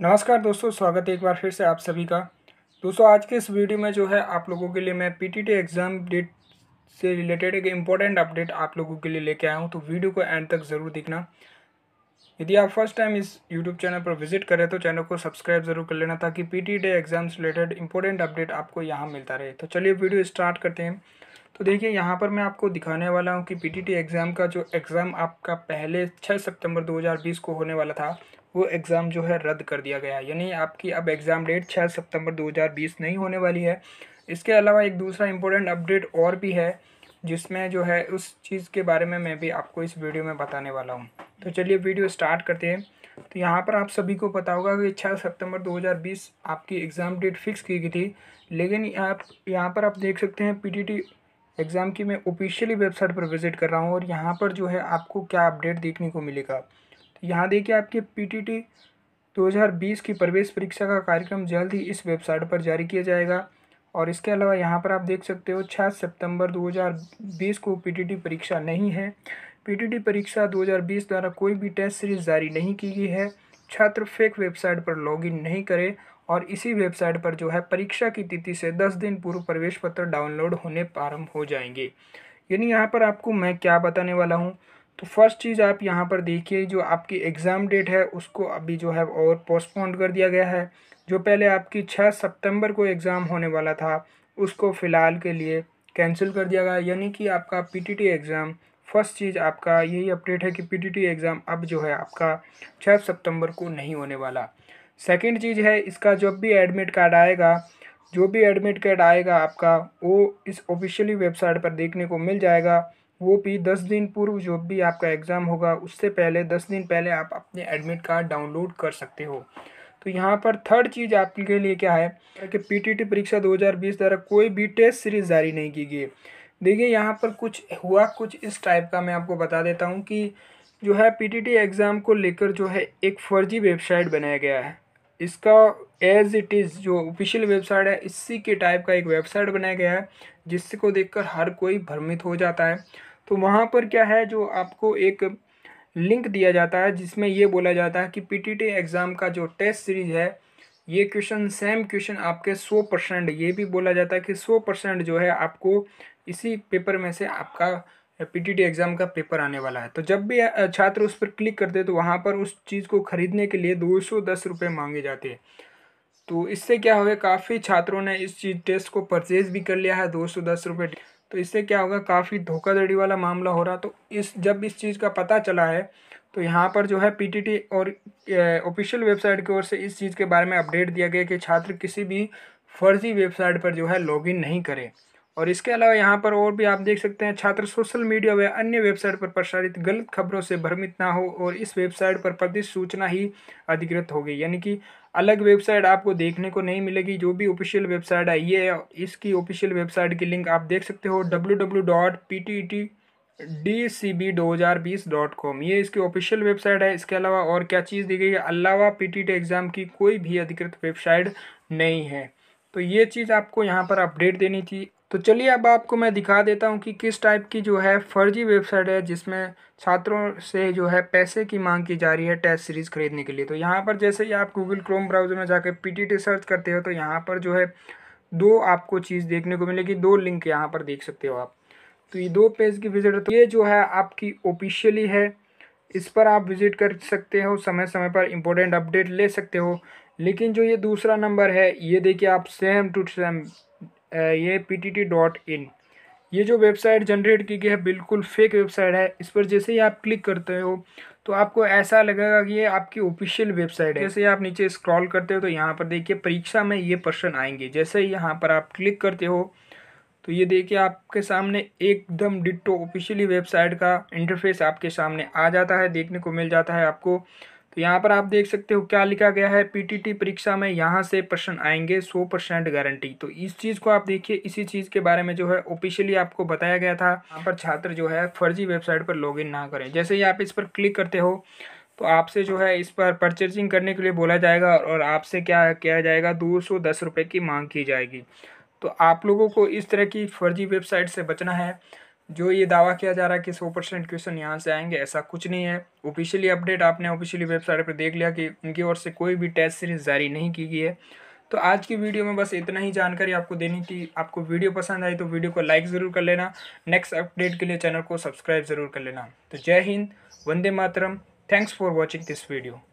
नमस्कार दोस्तों स्वागत है एक बार फिर से आप सभी का दोस्तों आज के इस वीडियो में जो है आप लोगों के लिए मैं पीटीटी एग्ज़ाम डेट से रिलेटेड एक इम्पॉर्टेंट अपडेट आप लोगों के लिए लेके आया हूँ तो वीडियो को एंड तक ज़रूर देखना यदि आप फर्स्ट टाइम इस यूट्यूब चैनल पर विजिट करें तो चैनल को सब्सक्राइब जरूर कर लेना ताकि पी टी डे एग्जाम से रिलेटेड इंपॉर्टेंट अपडेट आपको यहाँ मिलता रहे तो चलिए वीडियो स्टार्ट करते हैं तो देखिए यहाँ पर मैं आपको दिखाने वाला हूँ कि पी एग्ज़ाम का जो एग्ज़ाम आपका पहले छः सितंबर 2020 को होने वाला था वो एग्ज़ाम जो है रद्द कर दिया गया यानी आपकी अब एग्ज़ाम डेट छः सितंबर 2020 नहीं होने वाली है इसके अलावा एक दूसरा इम्पोर्टेंट अपडेट और भी है जिसमें जो है उस चीज़ के बारे में मैं भी आपको इस वीडियो में बताने वाला हूँ तो चलिए वीडियो स्टार्ट करते हैं तो यहाँ पर आप सभी को पता होगा कि छः सितंबर 2020 आपकी एग्ज़ाम डेट फिक्स की गई थी लेकिन आप यहाँ पर आप देख सकते हैं पीटीटी एग्ज़ाम की मैं ऑफिशियली वेबसाइट पर विजिट कर रहा हूँ और यहाँ पर जो है आपको क्या अपडेट देखने को मिलेगा तो यहाँ देखिए आपके पी 2020 की प्रवेश परीक्षा का कार्यक्रम जल्द ही इस वेबसाइट पर जारी किया जाएगा और इसके अलावा यहाँ पर आप देख सकते हो छः सितंबर 2020 को पीटीटी परीक्षा नहीं है पीटीटी परीक्षा 2020 द्वारा कोई भी टेस्ट सीरीज जारी नहीं की गई है छात्र फेक वेबसाइट पर लॉगिन नहीं करें और इसी वेबसाइट पर जो है परीक्षा की तिथि से दस दिन पूर्व प्रवेश पत्र डाउनलोड होने प्रारंभ हो जाएंगे यानी यहाँ पर आपको मैं क्या बताने वाला हूँ तो फर्स्ट चीज़ आप यहाँ पर देखिए जो आपकी एग्ज़ाम डेट है उसको अभी जो है और पोस्टपोन्ड कर दिया गया है जो पहले आपकी छः सितंबर को एग्ज़ाम होने वाला था उसको फ़िलहाल के लिए कैंसिल कर दिया गया यानी कि आपका पीटीटी एग्ज़ाम फर्स्ट चीज़ आपका यही अपडेट है कि पीटीटी एग्ज़ाम अब जो है आपका छः सितंबर को नहीं होने वाला सेकंड चीज़ है इसका जब भी एडमिट कार्ड आएगा जो भी एडमिट कार्ड आएगा आपका वो इस ऑफिशियली वेबसाइट पर देखने को मिल जाएगा वो भी दस दिन पूर्व जो भी आपका एग्ज़ाम होगा उससे पहले दस दिन पहले आप अपने एडमिट कार्ड डाउनलोड कर सकते हो तो यहाँ पर थर्ड चीज़ आपके लिए क्या है कि पीटीटी परीक्षा 2020 द्वारा कोई भी टेस्ट सीरीज जारी नहीं की गई देखिए यहाँ पर कुछ हुआ कुछ इस टाइप का मैं आपको बता देता हूँ कि जो है पी एग्ज़ाम को लेकर जो है एक फर्जी वेबसाइट बनाया गया है इसका एज इट इज़ जो ऑफिशियल वेबसाइट है इसी के टाइप का एक वेबसाइट बनाया गया है जिसको देखकर हर कोई भ्रमित हो जाता है तो वहाँ पर क्या है जो आपको एक लिंक दिया जाता है जिसमें ये बोला जाता है कि पीटीटी एग्ज़ाम का जो टेस्ट सीरीज है ये क्वेश्चन सेम क्वेश्चन आपके सौ परसेंट ये भी बोला जाता है कि सौ परसेंट जो है आपको इसी पेपर में से आपका पीटीटी एग्ज़ाम का पेपर आने वाला है तो जब भी छात्र उस पर क्लिक करते हैं तो वहाँ पर उस चीज़ को खरीदने के लिए दो सौ दस रुपये मांगे जाते हैं तो इससे क्या हुआ काफ़ी छात्रों ने इस चीज़ टेस्ट को परचेज़ भी कर लिया है दो सौ दस रुपये तो इससे क्या होगा काफ़ी धोखाधड़ी वाला मामला हो रहा तो इस जब इस चीज़ का पता चला है तो यहाँ पर जो है पीटीटी और ऑफिशियल वेबसाइट की ओर से इस चीज़ के बारे में अपडेट दिया गया कि छात्र किसी भी फर्जी वेबसाइट पर जो है लॉगिन नहीं करें और इसके अलावा यहाँ पर और भी आप देख सकते हैं छात्र सोशल मीडिया व अन्य वेबसाइट पर प्रसारित गलत खबरों से भ्रमित ना हो और इस वेबसाइट पर प्रति सूचना ही अधिकृत होगी यानी कि अलग वेबसाइट आपको देखने को नहीं मिलेगी जो भी ऑफिशियल वेबसाइट है ये इसकी ऑफिशियल वेबसाइट की लिंक आप देख सकते हो W W dot P T T D C B हज़ार बीस डॉट कॉम ये इसकी ऑफिशियल वेबसाइट है इसके अलावा और क्या चीज़ दी गई है अलावा पी टी टी एग्ज़ाम की कोई भी अधिकृत वेबसाइट नहीं है तो ये चीज़ आपको यहाँ पर अपडेट देनी थी तो चलिए अब आपको मैं दिखा देता हूँ कि किस टाइप की जो है फर्जी वेबसाइट है जिसमें छात्रों से जो है पैसे की मांग की जा रही है टेस्ट सीरीज़ खरीदने के लिए तो यहाँ पर जैसे ही आप गूगल क्रोम ब्राउज़र में जाकर पीटीटी सर्च करते हो तो यहाँ पर जो है दो आपको चीज़ देखने को मिलेगी दो लिंक यहाँ पर देख सकते हो आप तो ये दो पेज की विजिट तो ये जो है आपकी ऑफिशियली है इस पर आप विज़िट कर सकते हो समय समय पर इम्पोर्टेंट अपडेट ले सकते हो लेकिन जो ये दूसरा नंबर है ये देखिए आप सेम टू सेम ये P T T dot in ये जो वेबसाइट जनरेट की गई है बिल्कुल फेक वेबसाइट है इस पर जैसे ही आप क्लिक करते हो तो आपको ऐसा लगेगा कि ये आपकी ऑफिशियल वेबसाइट है जैसे आप नीचे स्क्रॉल करते हो तो यहाँ पर देखिए परीक्षा में ये प्रश्न आएंगे जैसे ही यहाँ पर आप क्लिक करते हो तो ये देखिए आपके सामने एकदम डिट्टो ऑफिशियली वेबसाइट का इंटरफेस आपके सामने आ जाता है देखने को मिल जाता है आपको तो यहाँ पर आप देख सकते हो क्या लिखा गया है पीटीटी परीक्षा में यहाँ से प्रश्न आएंगे सौ परसेंट गारंटी तो इस चीज़ को आप देखिए इसी चीज़ के बारे में जो है ऑफिशियली आपको बताया गया था यहाँ पर छात्र जो है फर्जी वेबसाइट पर लॉग ना करें जैसे ही आप इस पर क्लिक करते हो तो आपसे जो है इस पर परचेजिंग करने के लिए बोला जाएगा और आपसे क्या किया जाएगा दो सौ दस रुपये की मांग की जाएगी तो आप लोगों को इस तरह की फर्जी वेबसाइट से बचना है जो ये दावा किया जा रहा है कि सौ परसेंट क्वेश्चन यहाँ से आएंगे ऐसा कुछ नहीं है ऑफिशियली अपडेट आपने ऑफिशियली वेबसाइट पर देख लिया कि उनकी ओर से कोई भी टेस्ट सीरीज जारी नहीं की गई है तो आज की वीडियो में बस इतना ही जानकारी आपको देनी थी आपको वीडियो पसंद आई तो वीडियो को लाइक ज़रूर कर लेना नेक्स्ट अपडेट के लिए चैनल को सब्सक्राइब ज़रूर कर लेना तो जय हिंद वंदे मातरम thanks for watching this video